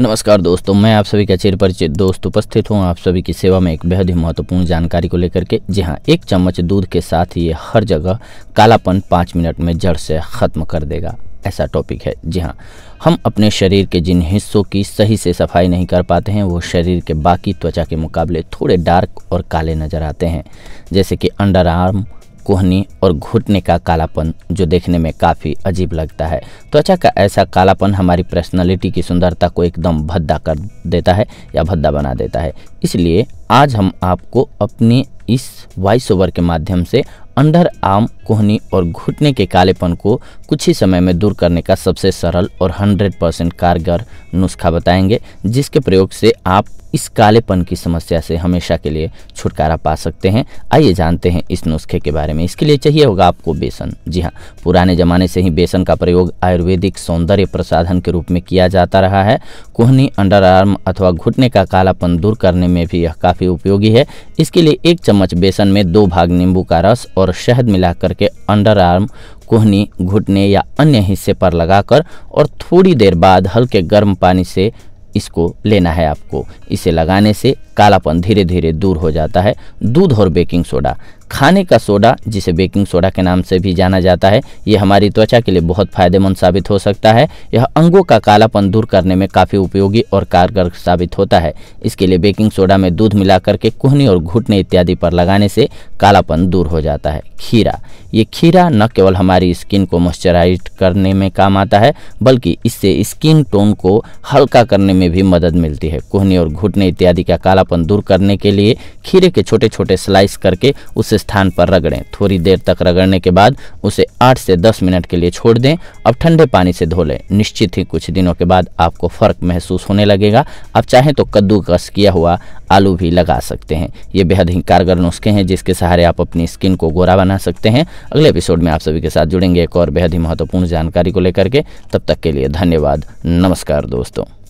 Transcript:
नमस्कार दोस्तों मैं आप सभी का चेर परिचित दोस्त उपस्थित हूँ आप सभी की सेवा में एक बेहद ही महत्वपूर्ण जानकारी को लेकर के जी हाँ एक चम्मच दूध के साथ ये हर जगह कालापन पाँच मिनट में जड़ से ख़त्म कर देगा ऐसा टॉपिक है जी हाँ हम अपने शरीर के जिन हिस्सों की सही से सफाई नहीं कर पाते हैं वो शरीर के बाकी त्वचा के मुकाबले थोड़े डार्क और काले नज़र आते हैं जैसे कि अंडर आर्म कोहनी और घुटने का कालापन जो देखने में काफ़ी अजीब लगता है त्वचा का ऐसा कालापन हमारी पर्सनैलिटी की सुंदरता को एकदम भद्दा कर देता है या भद्दा बना देता है इसलिए आज हम आपको अपने इस वॉइस ओवर के माध्यम से अंडर आर्म कोहनी और घुटने के कालेपन को कुछ ही समय में दूर करने का सबसे सरल और 100 परसेंट कारगर नुस्खा बताएंगे जिसके प्रयोग से आप इस कालेपन की समस्या से हमेशा के लिए छुटकारा पा सकते हैं आइए जानते हैं इस नुस्खे के बारे में इसके लिए चाहिए होगा आपको बेसन जी हाँ पुराने ज़माने से ही बेसन का प्रयोग आयुर्वेदिक सौंदर्य प्रसाधन के रूप में किया जाता रहा है कोहनी अंडर आर्म अथवा घुटने का कालापन दूर करने में भी यह काफ़ी उपयोगी है इसके लिए एक चम्मच बेसन में दो भाग नींबू का रस और शहद मिला करके अंडर आर्म कोहनी घुटने या अन्य हिस्से पर लगाकर और थोड़ी देर बाद हल्के गर्म पानी से इसको लेना है आपको इसे लगाने से कालापन धीरे धीरे दूर हो जाता है दूध और बेकिंग सोडा खाने का सोडा जिसे बेकिंग सोडा के नाम से भी जाना जाता है यह हमारी त्वचा के लिए बहुत फायदेमंद साबित हो सकता है यह अंगों का कालापन दूर करने में काफ़ी उपयोगी और कारगर साबित होता है इसके लिए बेकिंग सोडा में दूध मिलाकर के कुहनी और घुटने इत्यादि पर लगाने से कालापन दूर हो जाता है खीरा ये खीरा न केवल हमारी स्किन को मॉइस्चराइज करने में काम आता है बल्कि इससे स्किन टोन को हल्का करने में भी मदद मिलती है कुहनी और घुटने इत्यादि का कालापन दूर करने के लिए खीरे के छोटे छोटे स्लाइस करके उसे स्थान पर रगड़ें थोड़ी देर तक रगड़ने के बाद उसे 8 से 10 मिनट के लिए छोड़ दें अब ठंडे पानी से धो लें निश्चित ही कुछ दिनों के बाद आपको फ़र्क महसूस होने लगेगा आप चाहें तो कद्दूकस किया हुआ आलू भी लगा सकते हैं ये बेहद ही कारगर नुस्खे हैं जिसके सहारे आप अपनी स्किन को गोरा बना सकते हैं अगले एपिसोड में आप सभी के साथ जुड़ेंगे एक और बेहद ही महत्वपूर्ण जानकारी को लेकर के तब तक के लिए धन्यवाद नमस्कार दोस्तों